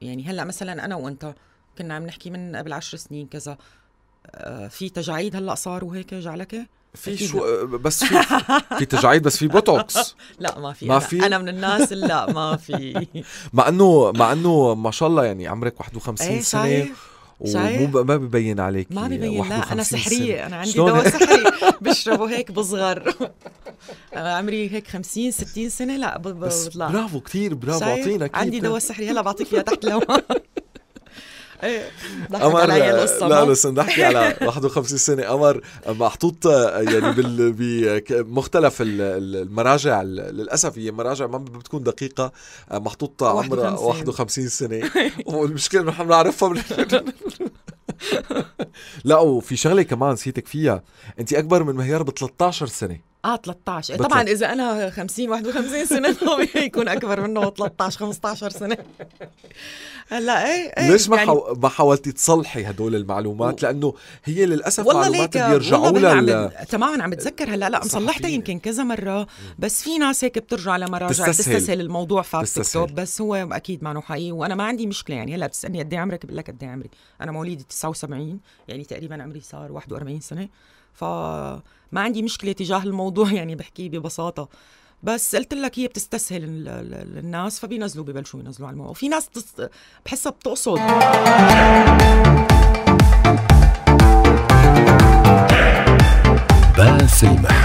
يعني هلا مثلا انا وانت كنا عم نحكي من قبل عشر سنين كذا آه، في تجاعيد هلا صار وهيك جعلك في شو آه، بس في في تجاعيد بس في بوتوكس لا ما في ما في انا من الناس لا ما في مع انه مع انه ما شاء الله يعني عمرك 51 ايه سنه صحيح. ومو ما ببين عليك ما ببين لا انا سحريه سنة. انا عندي دواء سحري بشربه هيك بصغر عمري هيك 50 60 سنه لا بطلع برافو كثير برافو اعطينا عندي دواء سحري هلا بعطيك اياه تحت الهواء ايه ضحكت علي القصه لا بس نحكي على 51 سنه قمر محطوط يعني بال بمختلف المراجع للاسف هي مراجع ما بتكون دقيقه محطوط عمرها 51 سنه والمشكله انه نحن بنعرفها من لا وفي شغله كمان نسيتك فيها انت اكبر من مهيار ب 13 سنه اه 13 طبعا اذا انا 50 51 سنه هو يكون اكبر منه 13 15 سنه هلا ايه اي ليش ما يعني... حو... ما حاولتي تصلحي هدول المعلومات لانه هي للاسف والله معلومات بيرجعوا لها ل... تماما عم بتذكر هلا لا مصلحتها يمكن كذا مره بس في ناس هيك بترجع لمراجع تستسهل, الموضوع فاتكتوب بس هو اكيد ما حقيقي وانا ما عندي مشكله يعني هلا بتسالني قد ايه عمرك بقول لك قد ايه عمري انا مواليد 79 يعني تقريبا عمري صار 41 سنه فما عندي مشكله تجاه الموضوع الموضوع يعني بحكيه ببساطه بس قلت لك هي بتستسهل الناس فبينزلوا ببلشوا ينزلوا على الموقع وفي ناس بتص... بحسها بتقصد باسل